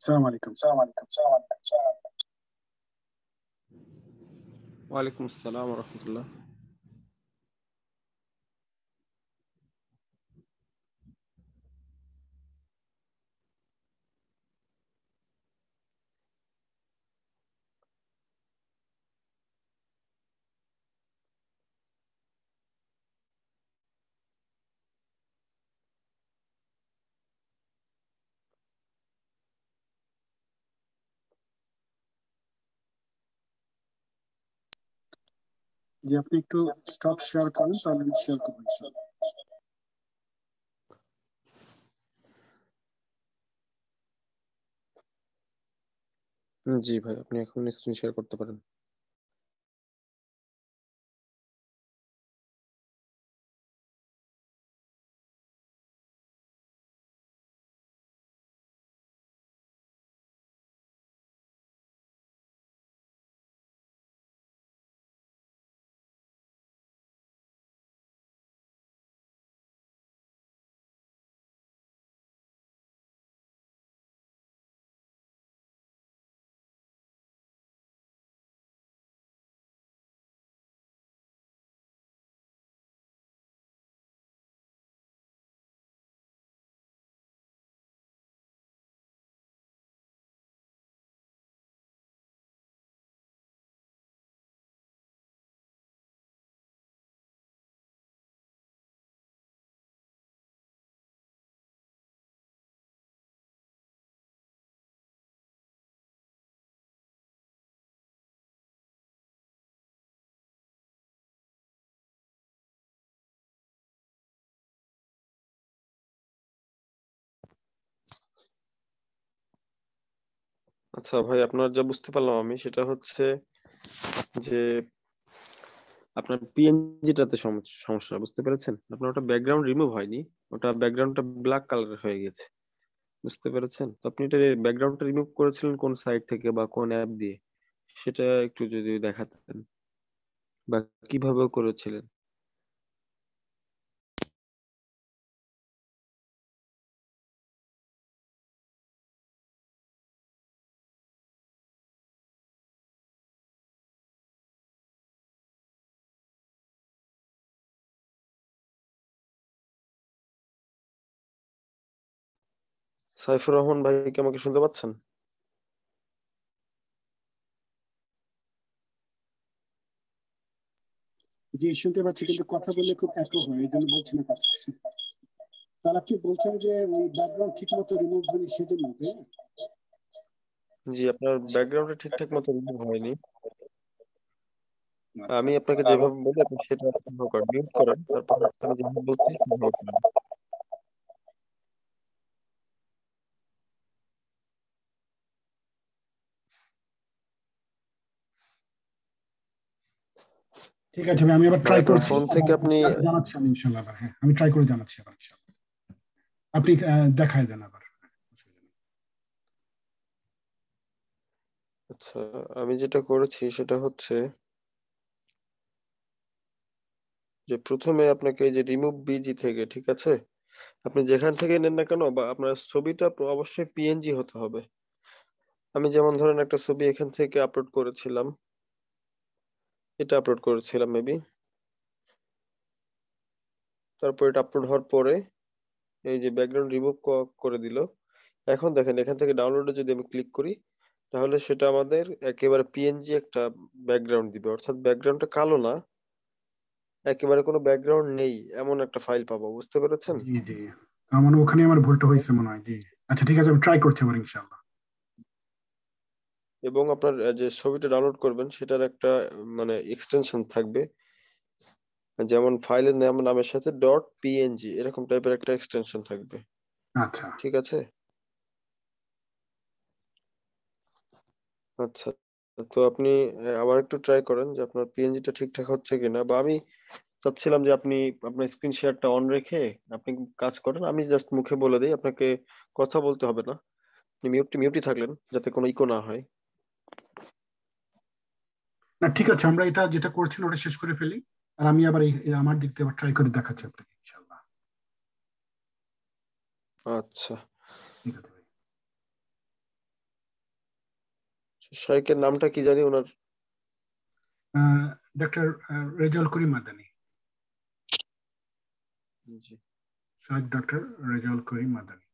السلام عليكم السلام عليكم السلام عليكم السلام عليكم وعليكم السلام ورحمة الله যে আপনি একটু স্টক শেয়ার করেন তাহলে আমি শেয়ার করবো জি ভাই আপনি এখন স্ক্রিন শেয়ার করতে পারেন আচ্ছা ভাই আপনার যা বুঝতে পারলাম আমি সেটা হচ্ছে যে আপনার পিএনজিটাতে সমস্যা বুঝতে পেরেছেন আপনার ওটা ব্যাকগ্রাউন্ড রিমুভ হয়নি ওটা ব্যাকগ্রাউন্ডটা ব্ল্যাক কালার হয়ে গেছে বুঝতে পেরেছেন তো আপনি এটা ব্যাকগ্রাউন্ডটা রিমুভ করেছিলেন কোন সাইট থেকে বা কোন অ্যাপ দিয়ে সেটা একটু যদি দেখাতেন বা কিভাবে করেছিলেন সাইফুর রহমান ভাই কি আমাকে শুনতে পাচ্ছেন জি শুনতে পাচ্ছি কিন্তু কথা বললে খুব একো হয় এই জন্য বলছি না কথা তারা কি বলছেন যে ব্যাকগ্রাউন্ড ঠিক মতো রিমুভ হয়নি সেজন্য জি আপনার ব্যাকগ্রাউন্ডটা ঠিকঠাক মতো রিমুভ হয়নি আচ্ছা, আমি আচ্ছা। আপনাকে যেভাবে বলি আপনি সেটা মিউট করেন তারপর আমি যেভাবে বলছি সেভাবে করেন ঠিক আছে আমি আবার ট্রাই করছি ফোন থেকে আপনি জানাচ্ছি আমি ইনশাআল্লাহ হ্যাঁ আমি ট্রাই করে জানাচ্ছি আবার ইনশাআল্লাহ আপনি দেন আবার আচ্ছা আমি যেটা করেছি সেটা হচ্ছে যে প্রথমে আপনাকে যে রিমুভ বিজি থেকে ঠিক আছে আপনি যেখান থেকে নেন না কেন বা আপনার ছবিটা অবশ্যই পিএনজি হতে হবে আমি যেমন ধরেন একটা ছবি এখান থেকে আপলোড করেছিলাম এটা আপলোড করেছিলাম মেবি তারপর এটা আপলোড হওয়ার পরে এই যে ব্যাকগ্রাউন্ড রিমুভ করে দিল এখন দেখেন এখান থেকে ডাউনলোডে যদি আমি ক্লিক করি তাহলে সেটা আমাদের একেবারে পিএনজি একটা ব্যাকগ্রাউন্ড দিবে অর্থাৎ ব্যাকগ্রাউন্ডটা কালো না একেবারে কোনো ব্যাকগ্রাউন্ড নেই এমন একটা ফাইল পাবো বুঝতে পেরেছেন জি জি আমার ওখানে আমার ভুলটা হয়েছে মনে হয় জি আচ্ছা ঠিক আছে আমি ট্রাই করছি পারি ইনশাআল্লাহ এবং আপনার যে ছবিটা ডাউনলোড করবেন সেটার একটা মানে এক্সটেনশন থাকবে যেমন ফাইলের নাম নামের সাথে ডট পিএনজি এরকম টাইপের একটা এক্সটেনশন থাকবে আচ্ছা ঠিক আছে আচ্ছা তো আপনি আবার একটু ট্রাই করেন যে আপনার পিএনজিটা ঠিকঠাক হচ্ছে কিনা বা আমি চাচ্ছিলাম যে আপনি আপনার স্ক্রিন শেয়ারটা অন রেখে আপনি কাজ করেন আমি জাস্ট মুখে বলে দিই আপনাকে কথা বলতে হবে না আপনি মিউটি মিউটি থাকলেন যাতে কোনো ইকো না হয় ঠিক আছে আমরা এটা যেটা করছেন ওটা শেষ করে ফেলি আর আমি আবার আমার দিক থেকে ট্রাই করে দেখাচ্ছি আপনাকে ইনশাআল্লাহ আচ্ছা শাইকের নামটা কি জানি ওনার ডক্টর রেজাল করিম মাদানি জি শাইক ডক্টর রেজাল করিম মাদানি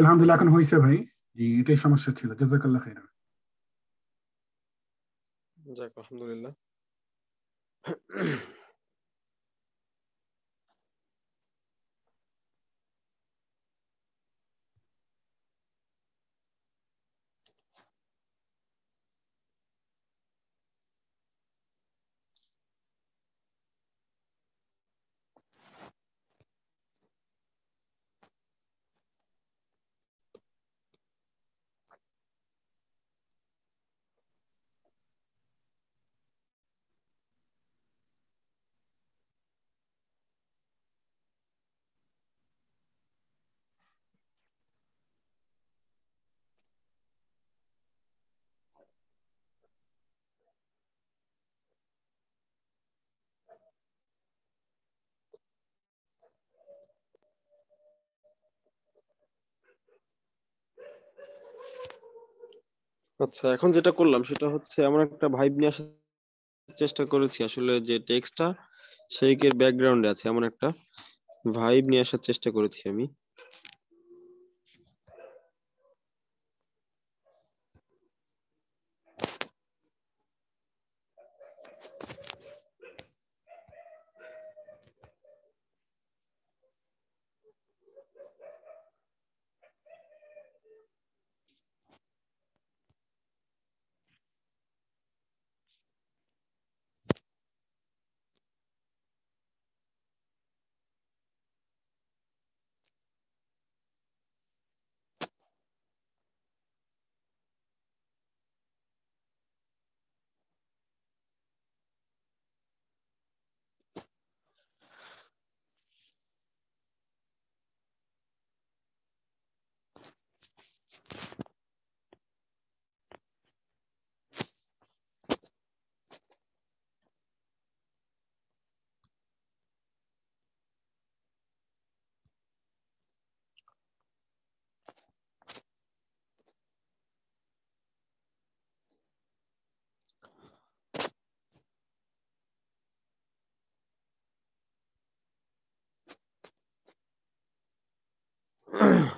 আলহামদুলিল্লাহ এখন হয়েছে ভাই জি এটাই সমস্যা ছিল জাজাকাল্লাহ খাইরান আলহামদুলিল্লাহ আচ্ছা এখন যেটা করলাম সেটা হচ্ছে আমার একটা ভাইব নিয়ে আসার চেষ্টা করেছি আসলে যে টেক্সটটা সেইকের ব্যাকগ্রাউন্ডে আছে এমন একটা ভাইব নিয়ে আসার চেষ্টা করেছি আমি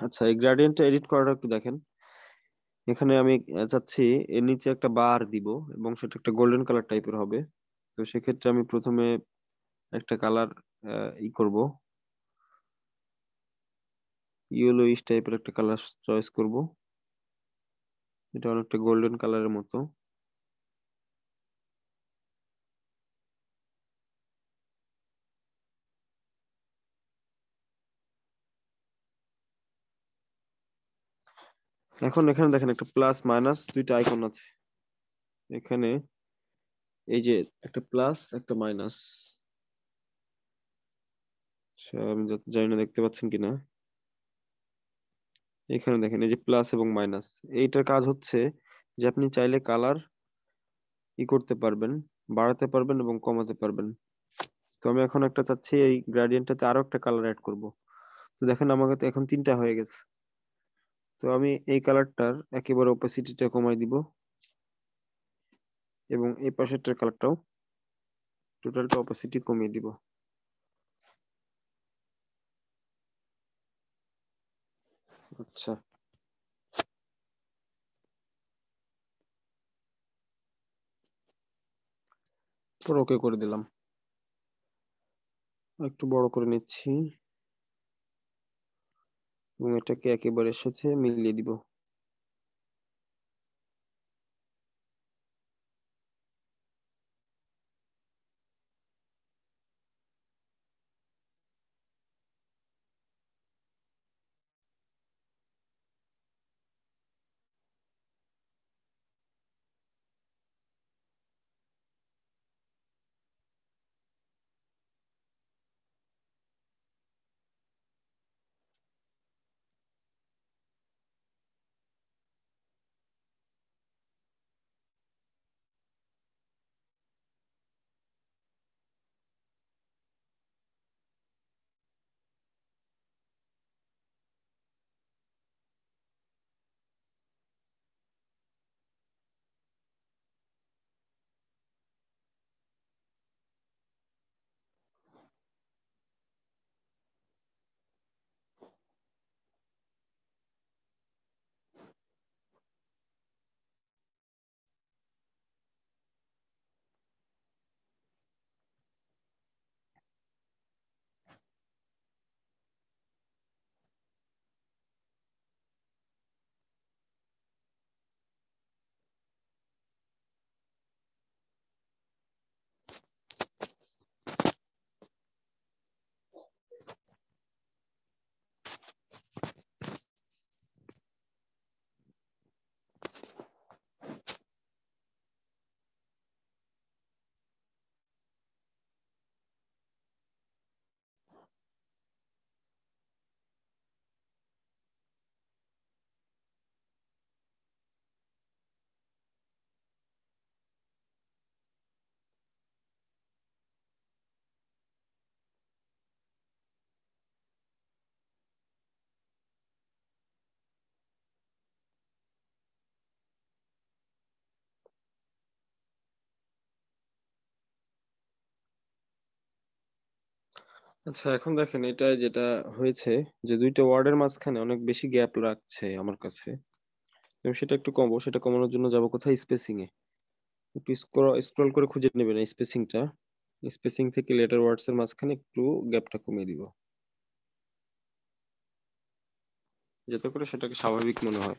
আচ্ছা এই গ্রেডিয়েন্টটা এডিট করাটা একটু দেখেন এখানে আমি চাচ্ছি এর নিচে একটা বার দিব এবং সেটা একটা গোল্ডেন কালার টাইপের হবে তো সেক্ষেত্রে আমি প্রথমে একটা কালার ই করব ইস টাইপের একটা কালার চয়েস করব এটা অনেকটা গোল্ডেন কালারের মতো এখন এখানে দেখেন একটা প্লাস মাইনাস দুইটা আইকন আছে এখানে এই যে একটা প্লাস একটা মাইনাস আমি জানি না দেখতে পাচ্ছেন কিনা এখানে দেখেন এই যে প্লাস এবং মাইনাস এইটার কাজ হচ্ছে যে আপনি চাইলে কালার ই করতে পারবেন বাড়াতে পারবেন এবং কমাতে পারবেন তো আমি এখন একটা চাচ্ছি এই গ্রেডিয়েন্টটাতে আরো একটা কালার অ্যাড করব তো দেখেন আমাকে এখন তিনটা হয়ে গেছে তো আমি এই কালারটার একেবারে ওপাসিটিটা কমাই দিব এবং এই পাশেরটার কালারটাও টোটালটা ওপাসিটি কমিয়ে দিব আচ্ছা ওকে করে দিলাম একটু বড় করে নিচ্ছি এবং এটাকে একেবারে সাথে মিলিয়ে দিব আচ্ছা এখন দেখেন এটা যেটা হয়েছে যে দুইটা ওয়ার্ডের মাঝখানে অনেক বেশি গ্যাপ রাখছে আমার কাছে। সেটা একটু কমবো সেটা কমানোর জন্য যাব কোথায় স্পেসিং এ। একটু স্ক্রল করে খুঁজে নেবেন স্পেসিং টা। স্পেসিং থেকে লেটার ওয়ার্ডস এর মাঝখানে একটু গ্যাপটা কমিয়ে দিব। যাতে করে সেটাকে স্বাভাবিক মনে হয়।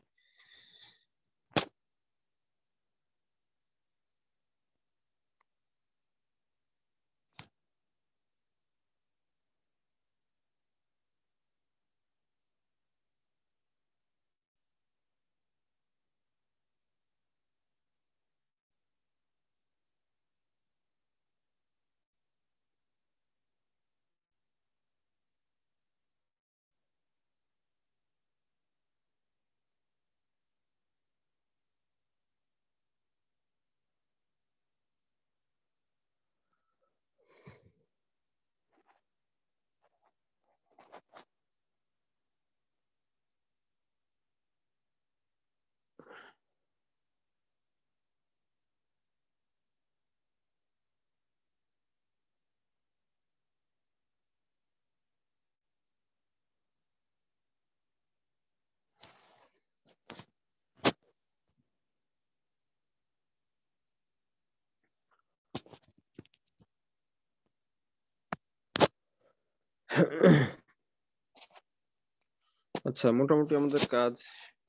আচ্ছা মোটামুটি আমাদের কাজ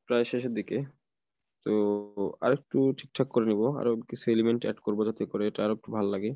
প্রায় শেষের দিকে তো আরেকটু ঠিকঠাক করে নিব আরো কিছু এলিমেন্ট অ্যাড করব যাতে করে এটা আরো একটু ভালো লাগে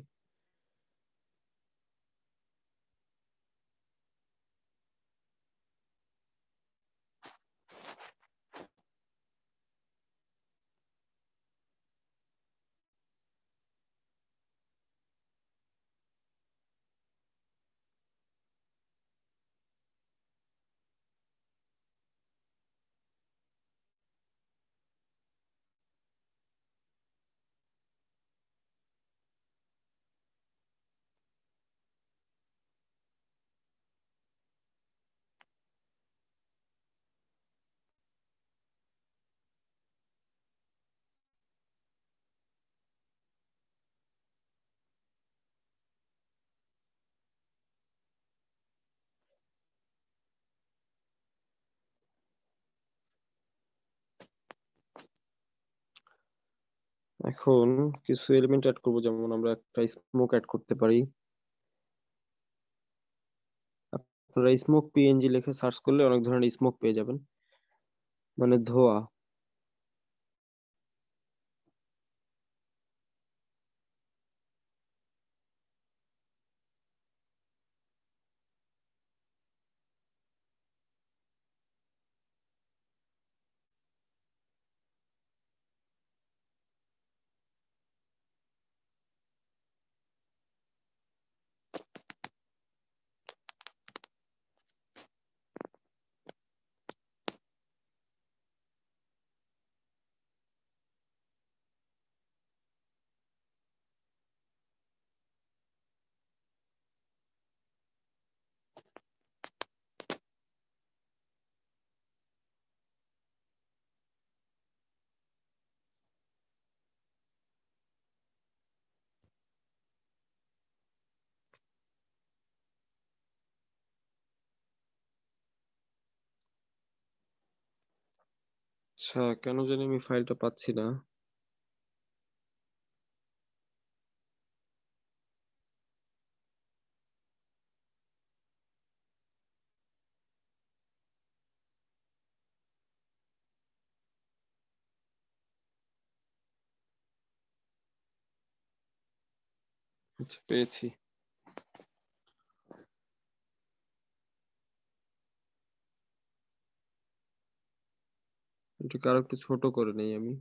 এখন কিছু এলিমেন্ট অ্যাড করব যেমন আমরা একটা স্মোক অ্যাড করতে পারি আপনারা স্মোক পিএনজি লিখে সার্চ করলে অনেক ধরনের স্মোক পেয়ে যাবেন মানে ধোয়া আচ্ছা কেন জানি আমি ফাইলটা পাচ্ছি না আচ্ছা পেয়েছি এটাকে আরেকটু ছোট করে নেই আমি।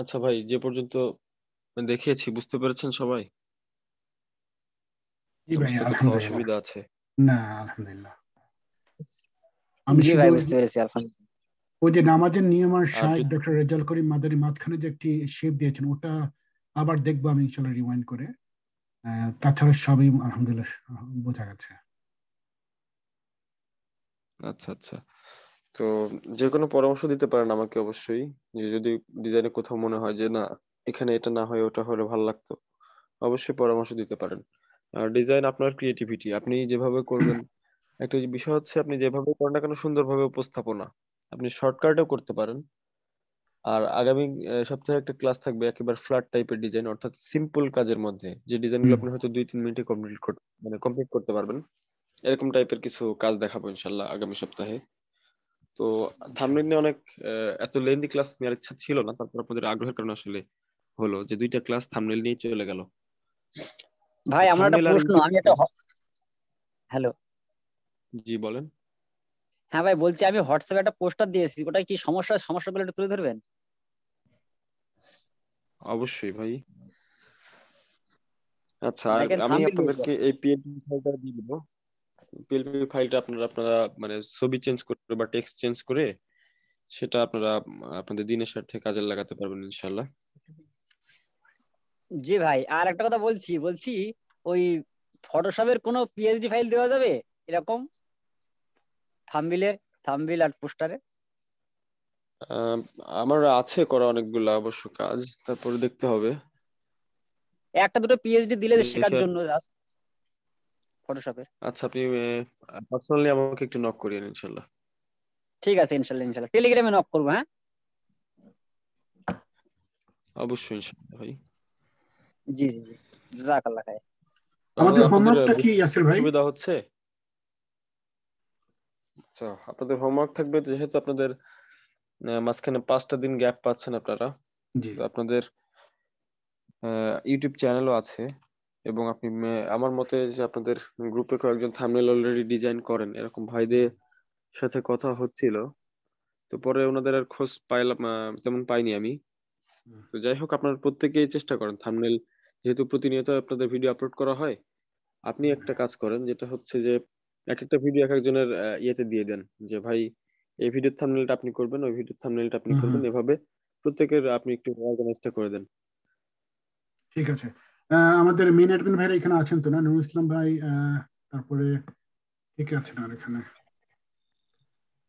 আচ্ছা ভাই যে পর্যন্ত দেখিয়েছি বুঝতে পেরেছেন সবাই? অসুবিধা আছে? ওই যে- নামাজের নিয়ম আর শাহ ডক্টর রেজাল করিম মাদারি মাঝখানে যে একটি শেপ দিয়েছেন ওটা আবার দেখবো আমি ইনশাল্লাহ রিওয়াইন্ড করে আহ, তাছাড়া সবই আলহামদুলিল্লাহ বোঝা গেছে আচ্ছা আচ্ছা তো যে কোনো পরামর্শ দিতে পারেন আমাকে অবশ্যই যে যদি ডিজাইনে কোথাও মনে হয় যে না এখানে এটা না হয় ওটা হলে ভালো লাগতো অবশ্যই পরামর্শ দিতে পারেন আর ডিজাইন আপনার ক্রিয়েটিভিটি আপনি যেভাবে করবেন একটা বিষয় হচ্ছে আপনি যেভাবে করেন না কেন সুন্দরভাবে উপস্থাপনা আপনি শর্টকাটও করতে পারেন আর আগামী সপ্তাহে একটা ক্লাস থাকবে একেবারে ফ্ল্যাট টাইপের ডিজাইন অর্থাৎ সিম্পল কাজের মধ্যে যে ডিজাইনগুলো আপনি হয়তো দুই তিন মিনিটে কমপ্লিট মানে কমপ্লিট করতে পারবেন এরকম টাইপের কিছু কাজ দেখাবো ইনশাল্লাহ আগামী সপ্তাহে তো থামলিন নিয়ে অনেক এত লেন্দি ক্লাস নেওয়ার ইচ্ছা ছিল না তারপর আপনাদের আগ্রহের কারণে আসলে হলো যে দুইটা ক্লাস থামনেল নিয়ে চলে গেল ভাই আমার একটা প্রশ্ন আমি একটা হ্যালো জি বলেন হ্যাঁ ভাই বলছি আমি হোয়াটসঅ্যাপে একটা পোস্টার দিয়েছি ওটা কি সমস্যা সমস্যাগুলো বলে তুলে ধরবেন অবশ্যই ভাই আচ্ছা আমি আপনাদেরকে এই পিএনপি ফাইলটা দিয়ে দেবো পিএলপি ফাইলটা আপনারা আপনারা মানে ছবি চেঞ্জ করে বা টেক্সট চেঞ্জ করে সেটা আপনারা আপনাদের দিনের স্বার্থে কাজে লাগাতে পারবেন ইনশাআল্লাহ জি ভাই আর একটা কথা বলছি বলছি ওই ফটোশপের কোনো পিএইচডি ফাইল দেওয়া যাবে এরকম থাম্বনেলের থাম্বনেল আর পোস্টারে আমার আছে করা অনেকগুলো অবশ্য কাজ তারপরে দেখতে হবে একটা দুটো পিএইচডি দিলে শেখার জন্য জাস্ট ফটোশপে আচ্ছা আপনি পার্সোনালি আমাকে একটু নক করিয়েন ইনশাআল্লাহ ঠিক আছে ইনশাআল্লাহ ইনশাআল্লাহ টেলিগ্রামে নক করব হ্যাঁ অবশ্যই ইনশাআল্লাহ ভাই জি জি জি জাযাকাল্লাহ খায় আমাদের হোমওয়ার্কটা কি ইয়াসির ভাই সুবিধা হচ্ছে আচ্ছা আপনাদের হোমওয়ার্ক থাকবে যেহেতু আপনাদের মাঝখানে পাঁচটা দিন গ্যাপ পাচ্ছেন আপনারা আপনাদের ইউটিউব চ্যানেলও আছে এবং আপনি আমার মতে যে আপনাদের গ্রুপে কয়েকজন থামনেল অলরেডি ডিজাইন করেন এরকম ভাইদের সাথে কথা হচ্ছিল তো পরে ওনাদের আর খোঁজ পাইলাম তেমন পাইনি আমি তো যাই হোক আপনার প্রত্যেকেই চেষ্টা করেন থামনেল যেহেতু প্রতিনিয়ত আপনাদের ভিডিও আপলোড করা হয় আপনি একটা কাজ করেন যেটা হচ্ছে যে এক একটা ভিডিও এক একজনের ইয়েতে দিয়ে দেন যে ভাই এই ভিডিওর থামনেলটা আপনি করবেন ওই ভিডিওর থামনেলটা আপনি করবেন এভাবে প্রত্যেকের আপনি একটু অর্গানাইজটা করে দেন ঠিক আছে আমাদের মেন অ্যাডমিন ভাইরা এখানে আছেন তো না নুরুল ইসলাম ভাই তারপরে কে কে আছেন আর এখানে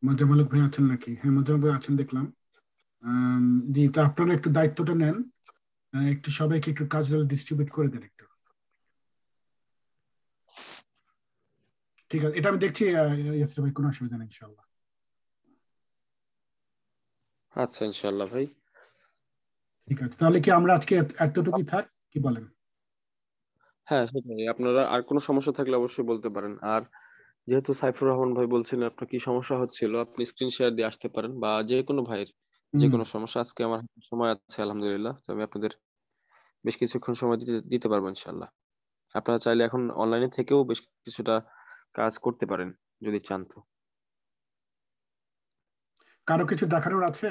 মজামালক ভাই আছেন নাকি হ্যাঁ মজামালক ভাই আছেন দেখলাম জি তো আপনারা একটু দায়িত্বটা নেন একটু সবাইকে একটু কাজ ডিস্ট্রিবিউট করে দেন একটু ঠিক আছে এটা আমি দেখছি ইয়াসির ভাই কোনো অসুবিধা নেই ইনশাআল্লাহ আচ্ছা ইনশাআল্লাহ ভাই ঠিক আছে তাহলে কি আমরা আজকে এতটুকুই থাক কি বলেন হ্যাঁ, সেটাই। আপনারা আর কোনো সমস্যা থাকলে অবশ্যই বলতে পারেন। আর যেহেতু সাইফুর রহমান ভাই বলছিলেন আপনার কি সমস্যা হচ্ছিল, আপনি স্ক্রিন শেয়ার দিয়ে আসতে পারেন বা যেকোনো ভাইয়ের যে কোনো সমস্যা আজকে আমার সময় আছে আলহামদুলিল্লাহ। তো আমি আপনাদের বেশ কিছুক্ষণ সময় দিতে দিতে পারবো ইনশাল্লাহ আপনারা চাইলে এখন অনলাইনে থেকেও বেশ কিছুটা কাজ করতে পারেন যদি চান তো। কারো কিছু দেখানোর আছে?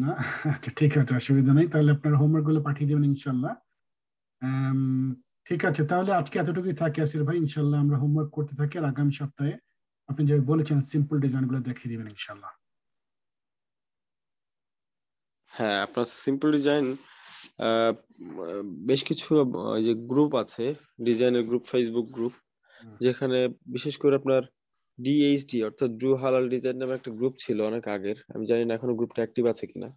না আচ্ছা ঠিক আছে অসুবিধা নেই তাহলে আপনার হোমওয়ার্ক গুলো পাঠিয়ে দেবেন ইনশাল্লাহ ঠিক আছে তাহলে আজকে এতটুকুই থাকে আসির ভাই ইনশাল্লাহ আমরা হোমওয়ার্ক করতে থাকি আর আগামী সপ্তাহে আপনি যে বলেছেন সিম্পল ডিজাইন গুলো দেখিয়ে দিবেন ইনশাল্লাহ হ্যাঁ আপনার সিম্পল ডিজাইন বেশ কিছু যে গ্রুপ আছে ডিজাইনের গ্রুপ ফেসবুক গ্রুপ যেখানে বিশেষ করে আপনার ডিএইচডি অর্থাৎ ড্রু হালাল ডিজাইন নামে একটা গ্রুপ ছিল অনেক আগের আমি জানি না এখনো গ্রুপটা অ্যাক্টিভ আছে কিনা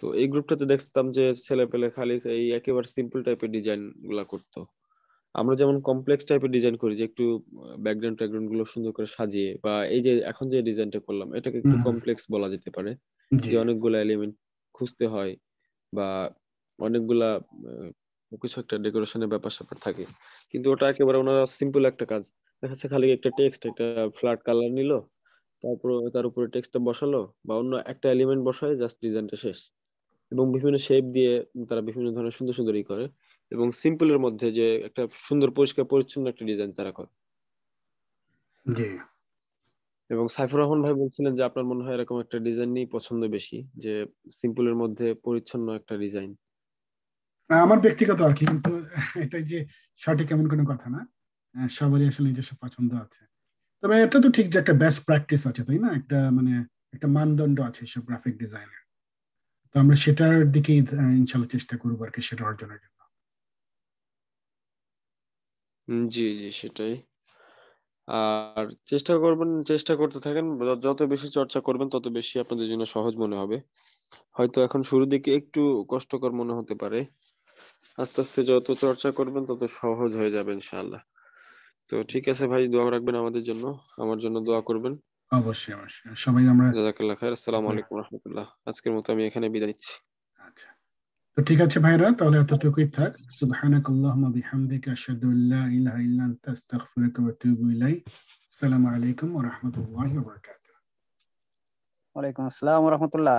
তো এই গ্রুপটাতে দেখতাম যে ছেলে পেলে খালি এই একেবারে সিম্পল টাইপের ডিজাইন গুলা করতো আমরা যেমন কমপ্লেক্স টাইপের ডিজাইন করি যে একটু ব্যাকগ্রাউন্ড ট্যাকগ্রাউন্ড গুলো সুন্দর করে সাজিয়ে বা এই যে এখন যে ডিজাইনটা করলাম এটাকে একটু কমপ্লেক্স বলা যেতে পারে যে অনেকগুলো এলিমেন্ট খুঁজতে হয় বা অনেকগুলা কিছু একটা ডেকোরেশনের ব্যাপার স্যাপার থাকে কিন্তু ওটা একেবারে ওনারা সিম্পল একটা কাজ দেখা যাচ্ছে খালি একটা টেক্সট একটা ফ্ল্যাট কালার নিল তারপর তার উপরে টেক্সটটা বসালো বা অন্য একটা এলিমেন্ট বসায় জাস্ট ডিজাইনটা শেষ এবং বিভিন্ন শেপ দিয়ে তারা বিভিন্ন ধরনের সুন্দর সুন্দর ই করে এবং সিম্পলের মধ্যে যে একটা সুন্দর পরিষ্কার পরিচ্ছন্ন একটা ডিজাইন তারা করে জি এবং সাইফুর রহমান ভাই বলছিলেন যে আপনার মনে হয় এরকম একটা ডিজাইন নিয়ে পছন্দ বেশি যে সিম্পলের মধ্যে পরিচ্ছন্ন একটা ডিজাইন আমার ব্যক্তিগত আর কি কিন্তু এটা যে সঠিক এমন কোনো কথা না সবারই আসলে নিজস্ব পছন্দ আছে তবে এটা তো ঠিক যে একটা বেস্ট প্র্যাকটিস আছে তাই না একটা মানে একটা মানদণ্ড আছে সব গ্রাফিক ডিজাইনের তো আমরা সেটার দিকেই ইনশাল্লাহ চেষ্টা করব আর কি সেটা অর্জনের জন্য জি জি সেটাই আর চেষ্টা করবেন চেষ্টা করতে থাকেন যত বেশি চর্চা করবেন তত বেশি আপনাদের জন্য সহজ মনে হবে হয়তো এখন শুরু দিকে একটু কষ্টকর মনে হতে পারে আস্তে আস্তে যত চর্চা করবেন তত সহজ হয়ে যাবে ইনশাল্লাহ তো ঠিক আছে ভাই দোয়া রাখবেন আমাদের জন্য আমার জন্য দোয়া করবেন অবশ্যই অবশ্যই সবাই আমরা আসসালামু আচ্ছা। আলাইকুম রাহমাতুল্লাহ আজকের মতো আমি এখানে বিদায় নিচ্ছি আচ্ছা তো ঠিক আছে ভাইরা তাহলে এতটুকুই থাক সুবহানাকাল্লাহুম্মা বিহামদিকা আশহাদু আল্লা ইলাহা ইল্লা আনতা আস্তাগফিরুকা ওয়া আতুবু ইলাইক আসসালামু আলাইকুম ওয়া রাহমাতুল্লাহি ওয়া বারাকাতুহু ওয়া আলাইকুম আসসালাম ওয়া রাহমাতুল্লাহ